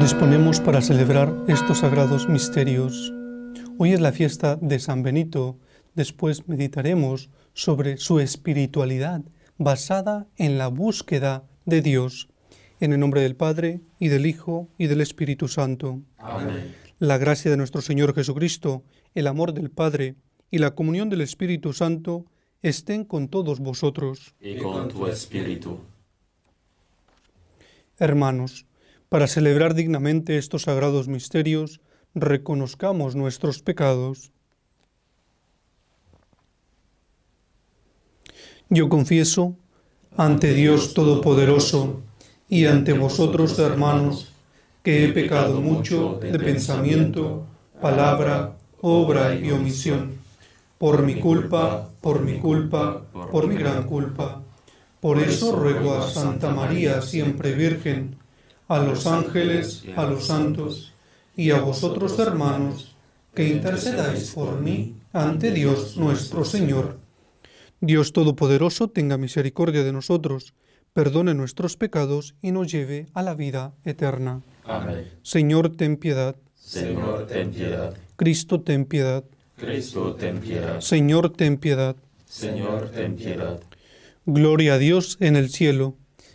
disponemos para celebrar estos sagrados misterios. Hoy es la fiesta de San Benito. Después meditaremos sobre su espiritualidad basada en la búsqueda de Dios. En el nombre del Padre, y del Hijo, y del Espíritu Santo. Amén. La gracia de nuestro Señor Jesucristo, el amor del Padre, y la comunión del Espíritu Santo estén con todos vosotros. Y con tu Espíritu. Hermanos, para celebrar dignamente estos sagrados misterios, reconozcamos nuestros pecados. Yo confieso ante Dios Todopoderoso y ante vosotros, hermanos, que he pecado mucho de pensamiento, palabra, obra y omisión, por mi culpa, por mi culpa, por mi gran culpa. Por eso ruego a Santa María, siempre Virgen, a los ángeles, a los santos, y a vosotros hermanos, que intercedáis por mí ante Dios nuestro Señor. Dios Todopoderoso tenga misericordia de nosotros, perdone nuestros pecados y nos lleve a la vida eterna. Amén. Señor, ten piedad. Señor, ten piedad. Cristo, ten piedad. Cristo, ten piedad. Señor, ten piedad. Señor, ten piedad. Gloria a Dios en el cielo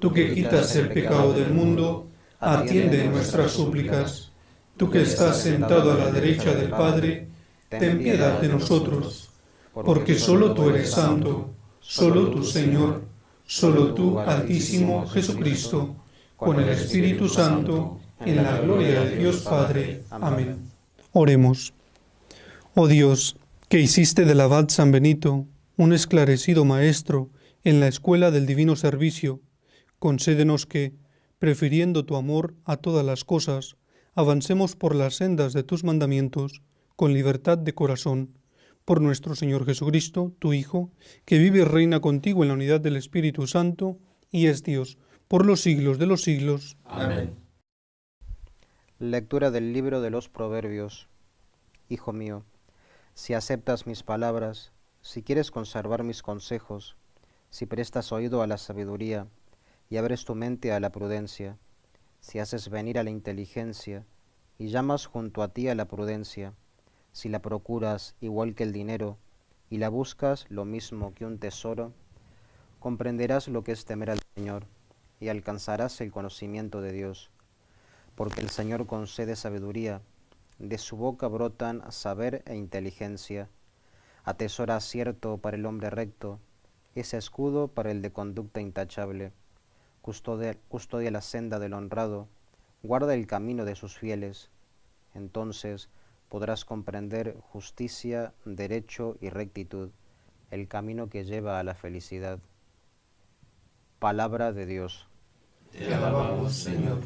tú que quitas el pecado del mundo, atiende nuestras súplicas. Tú que estás sentado a la derecha del Padre, ten piedad de nosotros, porque solo tú eres santo, solo tú Señor, solo tú Altísimo Jesucristo, con el Espíritu Santo, en la gloria de Dios Padre. Amén. Oremos. Oh Dios, que hiciste del abad San Benito un esclarecido maestro en la escuela del divino servicio, Concédenos que, prefiriendo tu amor a todas las cosas, avancemos por las sendas de tus mandamientos, con libertad de corazón, por nuestro Señor Jesucristo, tu Hijo, que vive y reina contigo en la unidad del Espíritu Santo, y es Dios, por los siglos de los siglos. Amén. Lectura del libro de los Proverbios. Hijo mío, si aceptas mis palabras, si quieres conservar mis consejos, si prestas oído a la sabiduría, y abres tu mente a la prudencia, si haces venir a la inteligencia y llamas junto a ti a la prudencia, si la procuras igual que el dinero y la buscas lo mismo que un tesoro, comprenderás lo que es temer al Señor y alcanzarás el conocimiento de Dios, porque el Señor concede sabiduría, de su boca brotan saber e inteligencia, atesora acierto para el hombre recto, es escudo para el de conducta intachable custodia, la senda del honrado, guarda el camino de sus fieles. Entonces podrás comprender justicia, derecho y rectitud, el camino que lleva a la felicidad. Palabra de Dios. Te alabamos, Señor.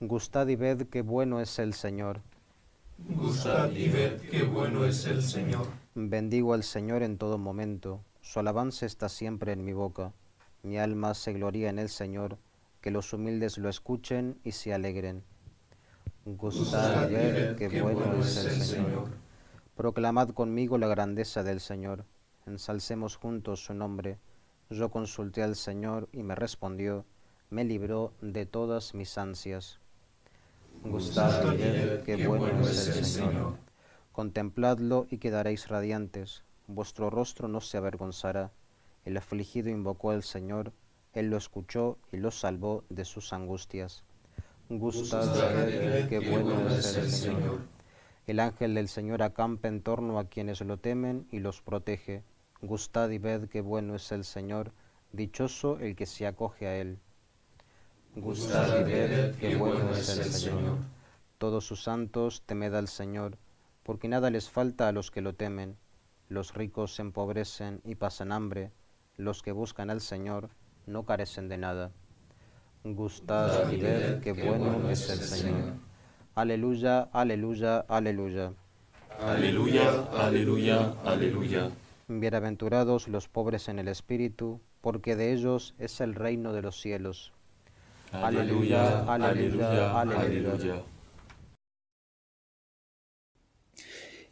Gustad y ved qué bueno es el Señor. Gustad y ved qué bueno es el Señor. Bendigo al Señor en todo momento, su alabanza está siempre en mi boca. Mi alma se gloria en el Señor, que los humildes lo escuchen y se alegren. Gustad de ver bueno es el Señor. Proclamad conmigo la grandeza del Señor. Ensalcemos juntos su nombre. Yo consulté al Señor y me respondió, me libró de todas mis ansias. Gustad de ver bueno es el Señor. Contempladlo y quedaréis radiantes. Vuestro rostro no se avergonzará el afligido invocó al Señor, Él lo escuchó y lo salvó de sus angustias. y ved que bueno es el Señor. El ángel del Señor acampa en torno a quienes lo temen y los protege. Gustad y ved que bueno es el Señor, dichoso el que se acoge a él. Gustad y ved que bueno es el Señor. Todos sus santos temed al Señor, porque nada les falta a los que lo temen. Los ricos se empobrecen y pasan hambre los que buscan al Señor no carecen de nada. Gustad y ver que bueno es el Señor. Aleluya, aleluya, aleluya. Aleluya, aleluya, aleluya. Bienaventurados los pobres en el espíritu, porque de ellos es el reino de los cielos. aleluya, aleluya. aleluya.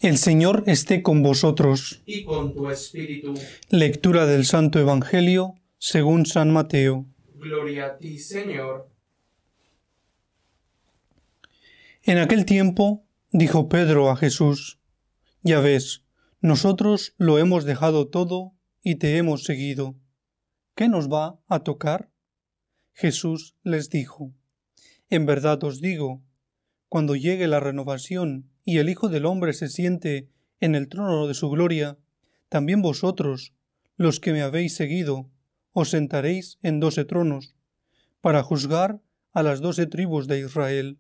El Señor esté con vosotros. Y con tu espíritu. Lectura del Santo Evangelio según San Mateo. Gloria a ti, Señor. En aquel tiempo dijo Pedro a Jesús, Ya ves, nosotros lo hemos dejado todo y te hemos seguido. ¿Qué nos va a tocar? Jesús les dijo, En verdad os digo, cuando llegue la renovación y el Hijo del Hombre se siente en el trono de su gloria, también vosotros, los que me habéis seguido, os sentaréis en doce tronos, para juzgar a las doce tribus de Israel.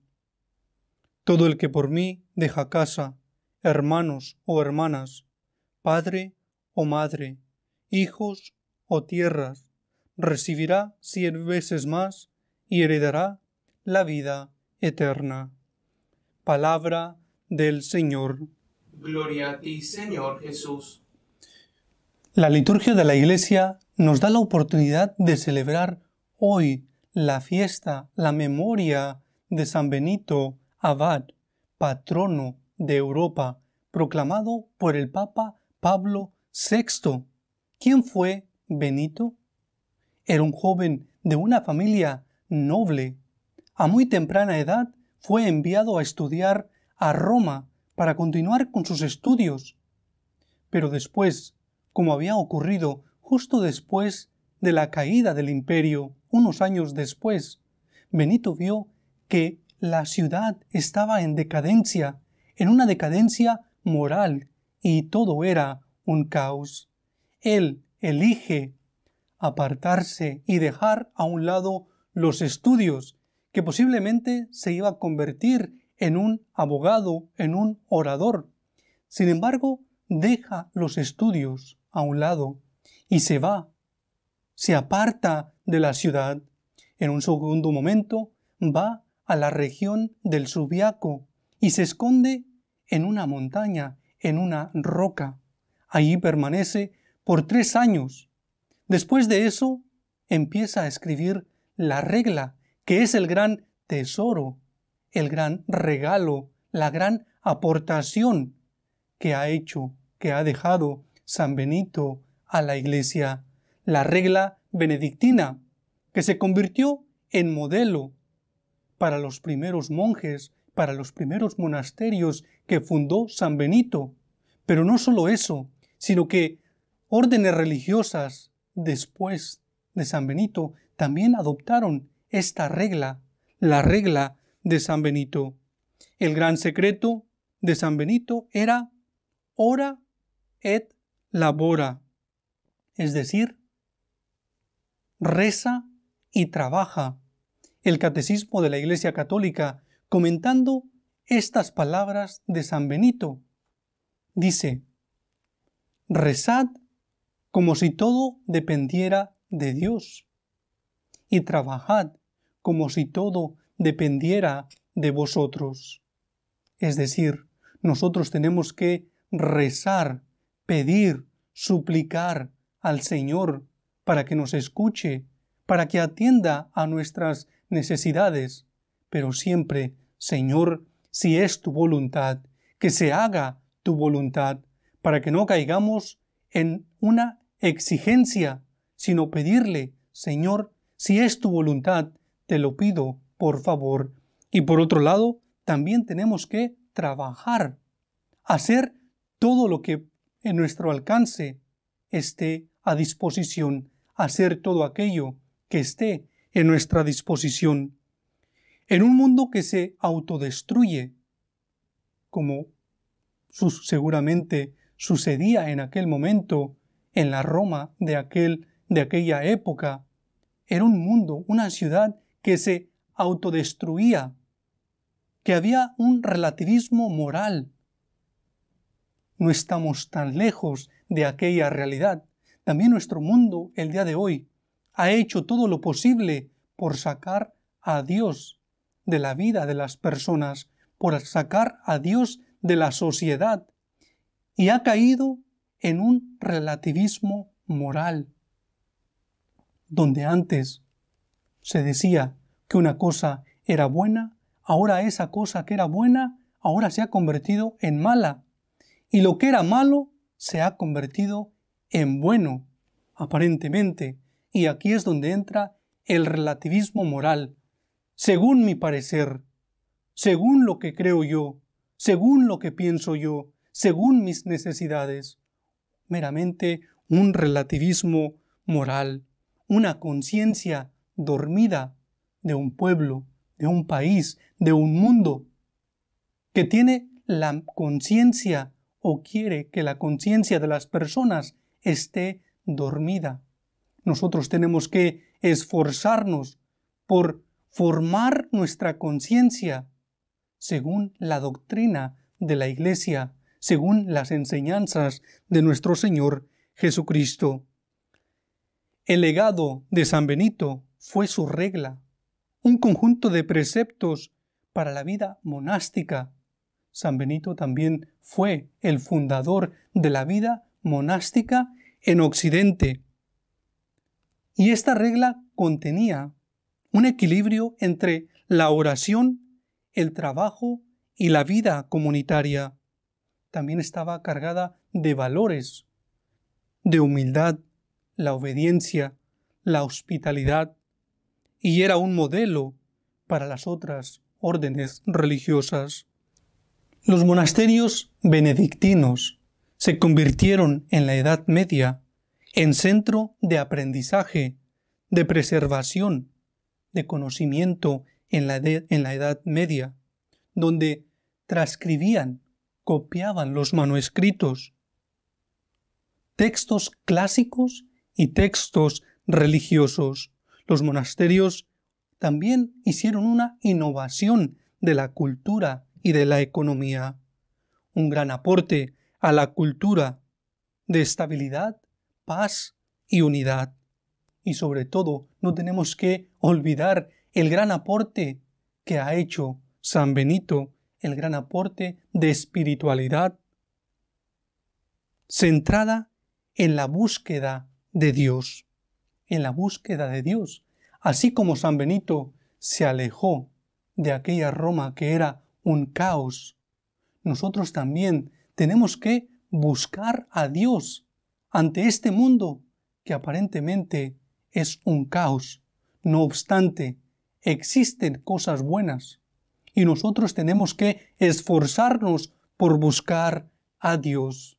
Todo el que por mí deja casa, hermanos o hermanas, padre o madre, hijos o tierras, recibirá cien veces más y heredará la vida eterna. Palabra del Señor. Gloria a ti, Señor Jesús. La liturgia de la Iglesia nos da la oportunidad de celebrar hoy la fiesta, la memoria de San Benito Abad, patrono de Europa, proclamado por el Papa Pablo VI. ¿Quién fue Benito? Era un joven de una familia noble. A muy temprana edad fue enviado a estudiar a Roma para continuar con sus estudios. Pero después, como había ocurrido justo después de la caída del imperio, unos años después, Benito vio que la ciudad estaba en decadencia, en una decadencia moral, y todo era un caos. Él elige apartarse y dejar a un lado los estudios, que posiblemente se iba a convertir en un abogado, en un orador. Sin embargo, deja los estudios a un lado y se va, se aparta de la ciudad. En un segundo momento va a la región del Subiaco y se esconde en una montaña, en una roca. Allí permanece por tres años. Después de eso, empieza a escribir la regla, que es el gran tesoro el gran regalo, la gran aportación que ha hecho, que ha dejado San Benito a la Iglesia, la regla benedictina, que se convirtió en modelo para los primeros monjes, para los primeros monasterios que fundó San Benito. Pero no solo eso, sino que órdenes religiosas después de San Benito también adoptaron esta regla, la regla de San Benito. El gran secreto de San Benito era ora et labora, es decir, reza y trabaja. El catecismo de la Iglesia Católica, comentando estas palabras de San Benito, dice, rezad como si todo dependiera de Dios y trabajad como si todo dependiera de vosotros. Es decir, nosotros tenemos que rezar, pedir, suplicar al Señor para que nos escuche, para que atienda a nuestras necesidades, pero siempre, Señor, si es tu voluntad, que se haga tu voluntad, para que no caigamos en una exigencia, sino pedirle, Señor, si es tu voluntad, te lo pido, por favor. Y por otro lado, también tenemos que trabajar, hacer todo lo que en nuestro alcance esté a disposición, hacer todo aquello que esté en nuestra disposición. En un mundo que se autodestruye, como seguramente sucedía en aquel momento en la Roma de, aquel, de aquella época, era un mundo, una ciudad que se autodestruía, que había un relativismo moral. No estamos tan lejos de aquella realidad. También nuestro mundo, el día de hoy, ha hecho todo lo posible por sacar a Dios de la vida de las personas, por sacar a Dios de la sociedad, y ha caído en un relativismo moral, donde antes se decía que una cosa era buena, ahora esa cosa que era buena, ahora se ha convertido en mala. Y lo que era malo se ha convertido en bueno, aparentemente. Y aquí es donde entra el relativismo moral. Según mi parecer, según lo que creo yo, según lo que pienso yo, según mis necesidades. Meramente un relativismo moral, una conciencia dormida de un pueblo, de un país, de un mundo, que tiene la conciencia o quiere que la conciencia de las personas esté dormida. Nosotros tenemos que esforzarnos por formar nuestra conciencia según la doctrina de la Iglesia, según las enseñanzas de nuestro Señor Jesucristo. El legado de San Benito fue su regla, un conjunto de preceptos para la vida monástica. San Benito también fue el fundador de la vida monástica en Occidente. Y esta regla contenía un equilibrio entre la oración, el trabajo y la vida comunitaria. También estaba cargada de valores, de humildad, la obediencia, la hospitalidad, y era un modelo para las otras órdenes religiosas. Los monasterios benedictinos se convirtieron en la Edad Media en centro de aprendizaje, de preservación, de conocimiento en la, en la Edad Media, donde transcribían, copiaban los manuscritos, textos clásicos y textos religiosos los monasterios también hicieron una innovación de la cultura y de la economía, un gran aporte a la cultura de estabilidad, paz y unidad. Y sobre todo, no tenemos que olvidar el gran aporte que ha hecho San Benito, el gran aporte de espiritualidad centrada en la búsqueda de Dios en la búsqueda de Dios, así como San Benito se alejó de aquella Roma que era un caos. Nosotros también tenemos que buscar a Dios ante este mundo que aparentemente es un caos. No obstante, existen cosas buenas y nosotros tenemos que esforzarnos por buscar a Dios.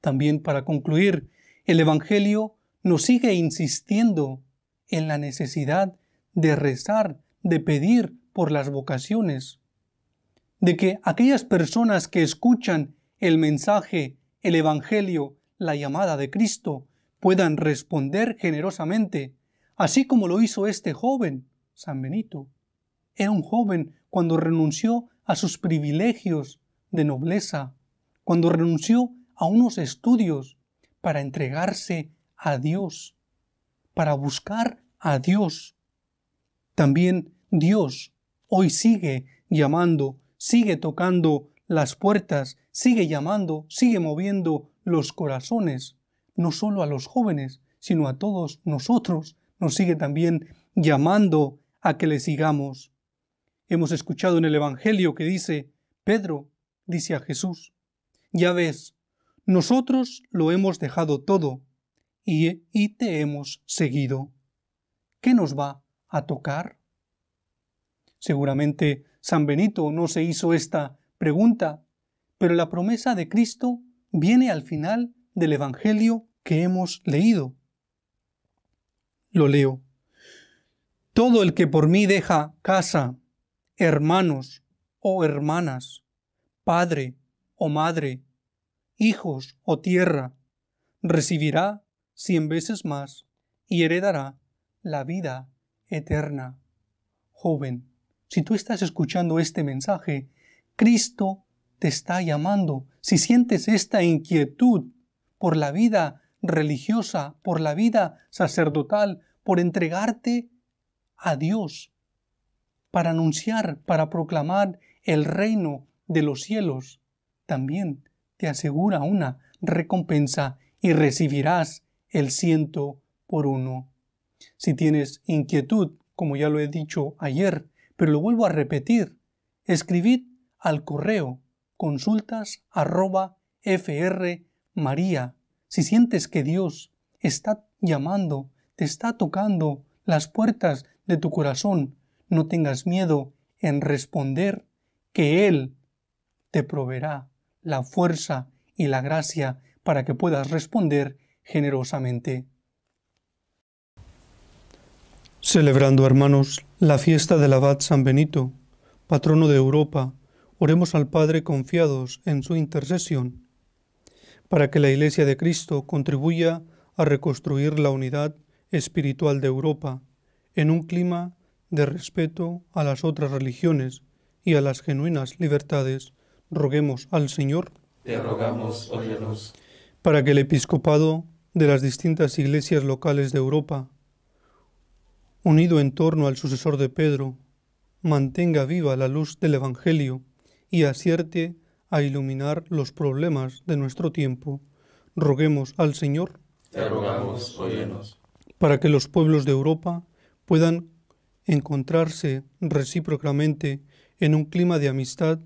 También para concluir, el Evangelio nos sigue insistiendo en la necesidad de rezar, de pedir por las vocaciones, de que aquellas personas que escuchan el mensaje, el Evangelio, la llamada de Cristo, puedan responder generosamente, así como lo hizo este joven, San Benito. Era un joven cuando renunció a sus privilegios de nobleza, cuando renunció a unos estudios para entregarse a Dios, para buscar a Dios. También Dios hoy sigue llamando, sigue tocando las puertas, sigue llamando, sigue moviendo los corazones, no solo a los jóvenes, sino a todos nosotros, nos sigue también llamando a que le sigamos. Hemos escuchado en el Evangelio que dice, Pedro dice a Jesús, ya ves, nosotros lo hemos dejado todo y, te hemos seguido. ¿Qué nos va a tocar? Seguramente San Benito no se hizo esta pregunta, pero la promesa de Cristo viene al final del Evangelio que hemos leído. Lo leo. Todo el que por mí deja casa, hermanos o hermanas, padre o madre, hijos o tierra, recibirá cien veces más y heredará la vida eterna. Joven, si tú estás escuchando este mensaje, Cristo te está llamando. Si sientes esta inquietud por la vida religiosa, por la vida sacerdotal, por entregarte a Dios, para anunciar, para proclamar el reino de los cielos, también te asegura una recompensa y recibirás el ciento por uno. Si tienes inquietud, como ya lo he dicho ayer, pero lo vuelvo a repetir, escribid al correo consultas arroba fr maría. Si sientes que Dios está llamando, te está tocando las puertas de tu corazón, no tengas miedo en responder que Él te proveerá la fuerza y la gracia para que puedas responder generosamente. Celebrando, hermanos, la fiesta del abad San Benito, patrono de Europa, oremos al Padre confiados en su intercesión, para que la Iglesia de Cristo contribuya a reconstruir la unidad espiritual de Europa en un clima de respeto a las otras religiones y a las genuinas libertades. Roguemos al Señor. Te rogamos, óyenos para que el episcopado de las distintas iglesias locales de Europa, unido en torno al sucesor de Pedro, mantenga viva la luz del Evangelio y acierte a iluminar los problemas de nuestro tiempo, roguemos al Señor. Te Para que los pueblos de Europa puedan encontrarse recíprocamente en un clima de amistad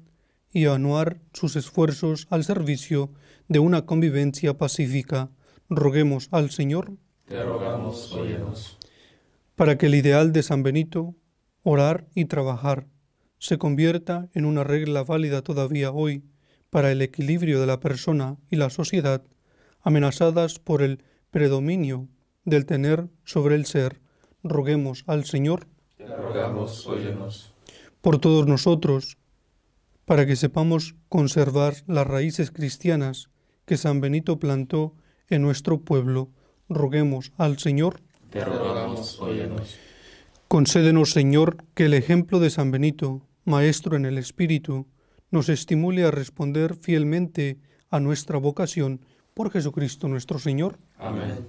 y anuar sus esfuerzos al servicio de una convivencia pacífica, roguemos al Señor. Te rogamos, óyenos. Para que el ideal de San Benito, orar y trabajar, se convierta en una regla válida todavía hoy para el equilibrio de la persona y la sociedad amenazadas por el predominio del tener sobre el ser, roguemos al Señor. Te rogamos, óyenos. Por todos nosotros, para que sepamos conservar las raíces cristianas que San Benito plantó en nuestro pueblo, roguemos al Señor. Te rogamos, Concédenos, Señor, que el ejemplo de San Benito, maestro en el Espíritu, nos estimule a responder fielmente a nuestra vocación por Jesucristo nuestro Señor. Amén.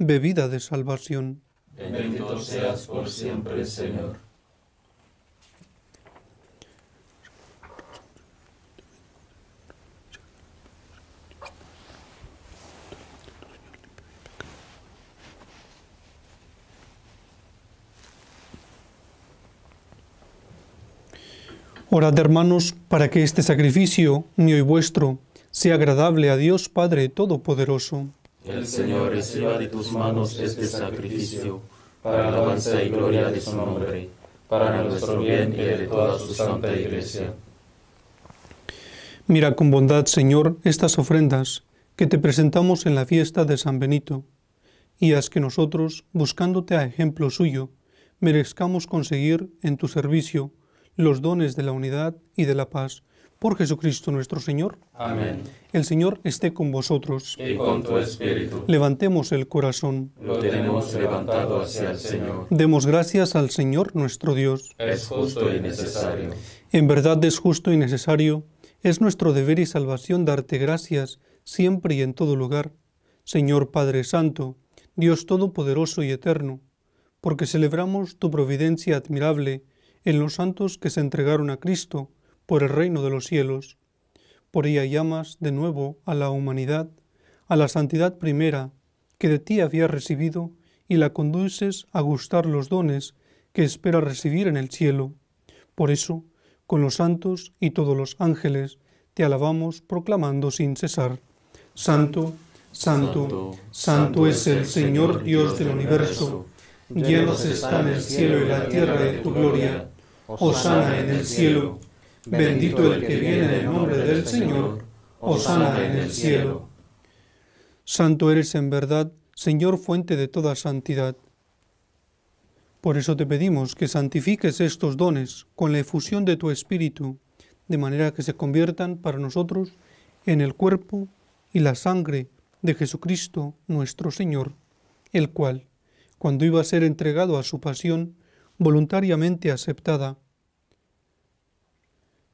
bebida de salvación. Bendito seas por siempre, Señor. Orad hermanos para que este sacrificio mío y vuestro sea agradable a Dios Padre Todopoderoso. El Señor reciba de tus manos este sacrificio para la alabanza y gloria de su nombre, para nuestro bien y de toda su santa iglesia. Mira con bondad, Señor, estas ofrendas que te presentamos en la fiesta de San Benito, y haz que nosotros, buscándote a ejemplo suyo, merezcamos conseguir en tu servicio los dones de la unidad y de la paz por Jesucristo nuestro Señor. Amén. El Señor esté con vosotros. Y con tu espíritu. Levantemos el corazón. Lo tenemos levantado hacia el Señor. Demos gracias al Señor nuestro Dios. Es justo y necesario. En verdad es justo y necesario. Es nuestro deber y salvación darte gracias siempre y en todo lugar. Señor Padre Santo, Dios Todopoderoso y Eterno, porque celebramos tu providencia admirable en los santos que se entregaron a Cristo por el reino de los cielos. Por ella llamas de nuevo a la humanidad, a la santidad primera que de ti había recibido, y la conduces a gustar los dones que espera recibir en el cielo. Por eso, con los santos y todos los ángeles, te alabamos proclamando sin cesar. Santo, santo, santo es el Señor Dios del universo. Llenos están el cielo y la tierra de tu gloria. Osana en el cielo. Bendito el que viene en el nombre del Señor. Osana en el cielo. Santo eres en verdad, Señor, fuente de toda santidad. Por eso te pedimos que santifiques estos dones con la efusión de tu Espíritu, de manera que se conviertan para nosotros en el cuerpo y la sangre de Jesucristo nuestro Señor, el cual, cuando iba a ser entregado a su pasión, voluntariamente aceptada,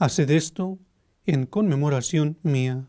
Haced esto en conmemoración mía.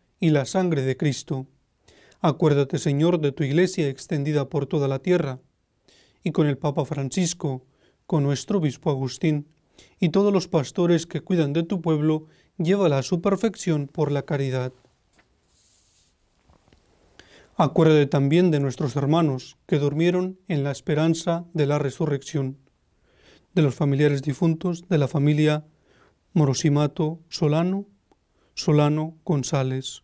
y la sangre de Cristo. Acuérdate, Señor, de tu iglesia extendida por toda la tierra, y con el Papa Francisco, con nuestro obispo Agustín, y todos los pastores que cuidan de tu pueblo, llévala a su perfección por la caridad. Acuérdate también de nuestros hermanos que durmieron en la esperanza de la resurrección, de los familiares difuntos de la familia Morosimato Solano, Solano González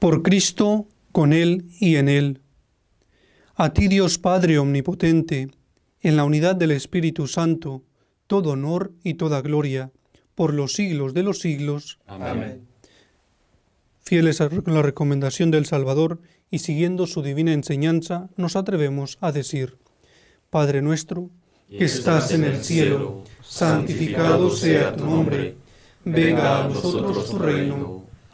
Por Cristo, con Él y en Él. A ti Dios Padre Omnipotente, en la unidad del Espíritu Santo, todo honor y toda gloria, por los siglos de los siglos. Amén. Fieles a la recomendación del Salvador y siguiendo su divina enseñanza, nos atrevemos a decir, Padre nuestro, que estás en el cielo, santificado sea tu nombre, venga a nosotros tu reino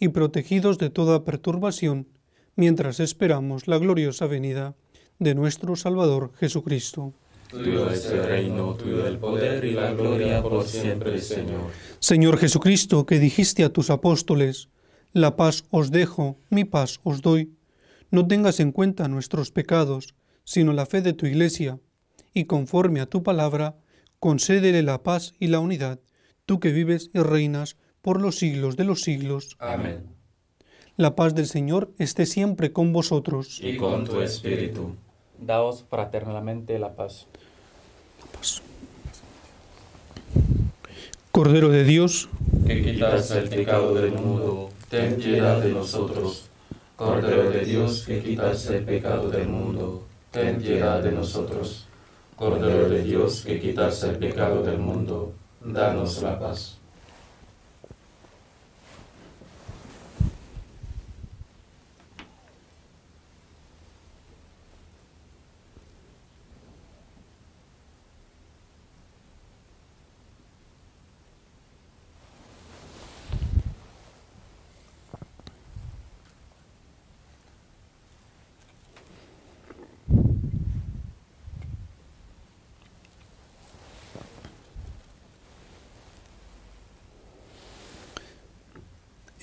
y protegidos de toda perturbación, mientras esperamos la gloriosa venida de nuestro Salvador Jesucristo. Tuyo es el reino, tuyo el poder y la gloria por siempre, Señor. Señor Jesucristo, que dijiste a tus apóstoles, la paz os dejo, mi paz os doy. No tengas en cuenta nuestros pecados, sino la fe de tu iglesia, y conforme a tu palabra, concédele la paz y la unidad, tú que vives y reinas por los siglos de los siglos. Amén. La paz del Señor esté siempre con vosotros. Y con tu espíritu. Daos fraternalmente la paz. La paz. Cordero de Dios, que quitas el pecado del mundo, ten piedad de nosotros. Cordero de Dios, que quitas el pecado del mundo, ten piedad de nosotros. Cordero de Dios, que quitas el pecado del mundo, danos la paz.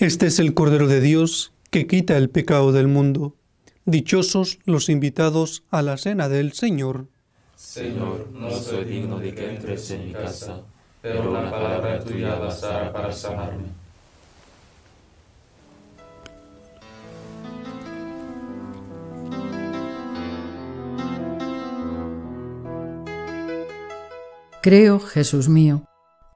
Este es el Cordero de Dios que quita el pecado del mundo. Dichosos los invitados a la cena del Señor. Señor, no soy digno de que entres en mi casa, pero la palabra tuya bastará para sanarme. Creo, Jesús mío,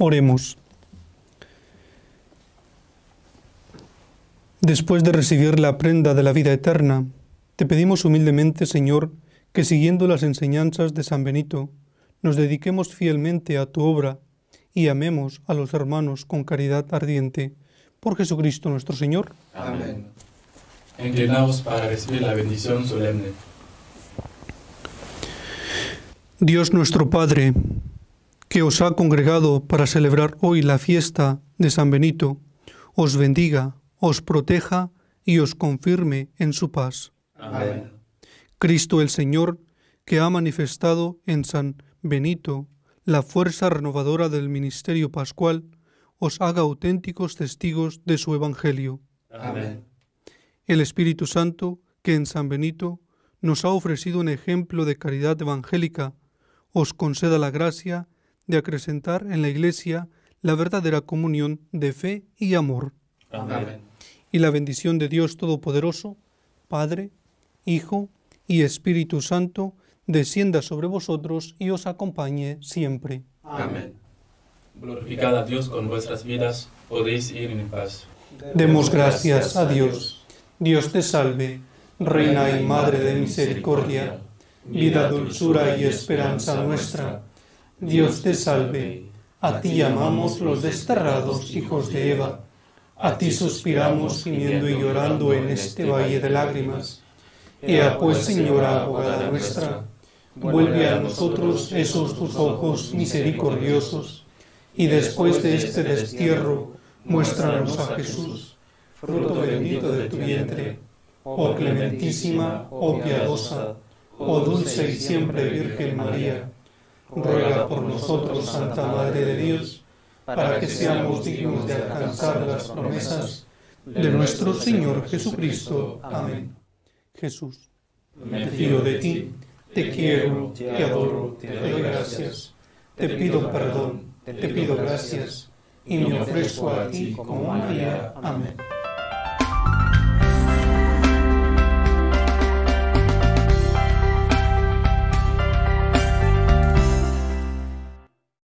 Oremos. Después de recibir la prenda de la vida eterna, te pedimos humildemente, Señor, que siguiendo las enseñanzas de San Benito, nos dediquemos fielmente a tu obra y amemos a los hermanos con caridad ardiente. Por Jesucristo nuestro Señor. Amén. Inclinaos para recibir la bendición solemne. Dios nuestro Padre, que os ha congregado para celebrar hoy la fiesta de San Benito, os bendiga, os proteja y os confirme en su paz. Amén. Cristo el Señor, que ha manifestado en San Benito la fuerza renovadora del ministerio pascual, os haga auténticos testigos de su Evangelio. Amén. El Espíritu Santo, que en San Benito nos ha ofrecido un ejemplo de caridad evangélica, os conceda la gracia de acrecentar en la Iglesia la verdadera comunión de fe y amor. Amén. Y la bendición de Dios Todopoderoso, Padre, Hijo y Espíritu Santo, descienda sobre vosotros y os acompañe siempre. Amén. Glorificad a Dios con vuestras vidas, podéis ir en paz. Demos gracias a Dios. Dios te salve, Reina y Madre de Misericordia, vida, dulzura y esperanza nuestra Dios te salve. A ti llamamos los desterrados hijos de Eva. A ti suspiramos gimiendo y llorando en este, este valle de lágrimas. Ea pues, pues Señora, abogada nuestra, vuelve a nosotros esos tus ojos misericordiosos, y después de este, este destierro, muéstranos a Jesús, fruto bendito de tu vientre, oh, oh clementísima, oh, oh piadosa, oh, oh dulce y siempre Virgen María ruega por nosotros, Santa Madre de Dios, para que seamos dignos de alcanzar las promesas de nuestro Señor Jesucristo. Amén. Jesús, me fío de ti, te quiero, te adoro, te doy gracias, te pido perdón, te pido gracias, y me ofrezco a ti como María. Amén.